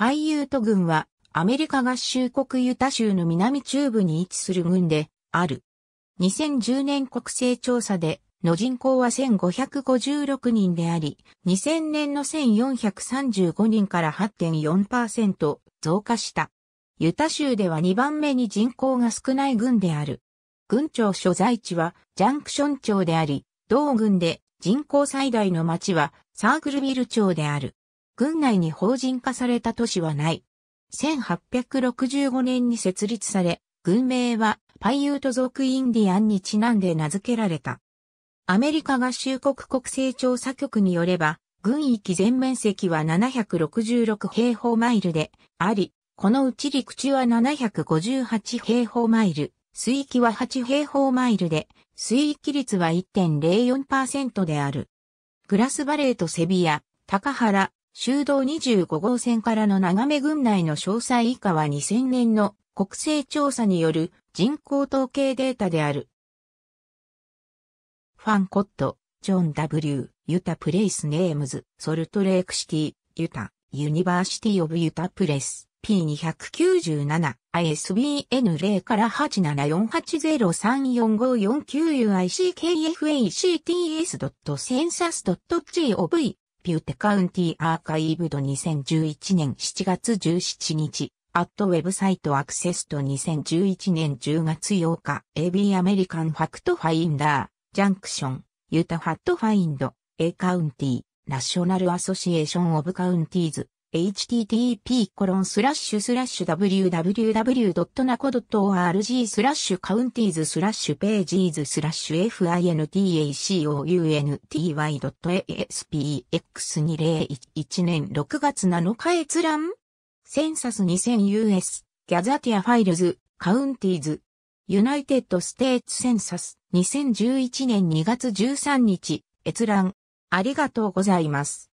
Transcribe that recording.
パイユート軍はアメリカ合衆国ユタ州の南中部に位置する軍である。2010年国勢調査での人口は1556人であり、2000年の1435人から8.4%増加した。ユタ州では2番目に人口が少ない軍である。軍庁所在地はジャンクション町であり、同軍で人口最大の町はサークルビル町である。軍内に法人化された都市はない。1865年に設立され、軍名はパイユート族インディアンにちなんで名付けられた。アメリカ合衆国国勢調査局によれば、軍域全面積は766平方マイルであり、このうち陸地は758平方マイル、水域は8平方マイルで、水域率は1.04%である。グラスバレーとセビア、高原、修道25号線からの眺め群内の詳細以下は2000年の国勢調査による人口統計データである。ファンコット、ジョン W、ユタプレイスネームズ、ソルトレークシティ、ユタ、ユニバーシティオブユタプレス、P297、ISBN 0から874803454 u i c k f a c t s c e n s u s g o v ピューテカウンティアーカイブド2011年7月17日、アットウェブサイトアクセスと2011年10月8日、AB アメリカンファクトファインダー、ジャンクション、ユタファットファインド、A カウンティ、ナショナルアソシエーションオブカウンティーズ、http://www.naco.org スラッシュカウンティーズスラッシュページーズスラッシュ fintacounty.aspx2011 年6月7日閲覧センサス 2000US ギャザティアファイルズカウンティーズユナイテッドステーツセンサス2011年2月13日閲覧ありがとうございます。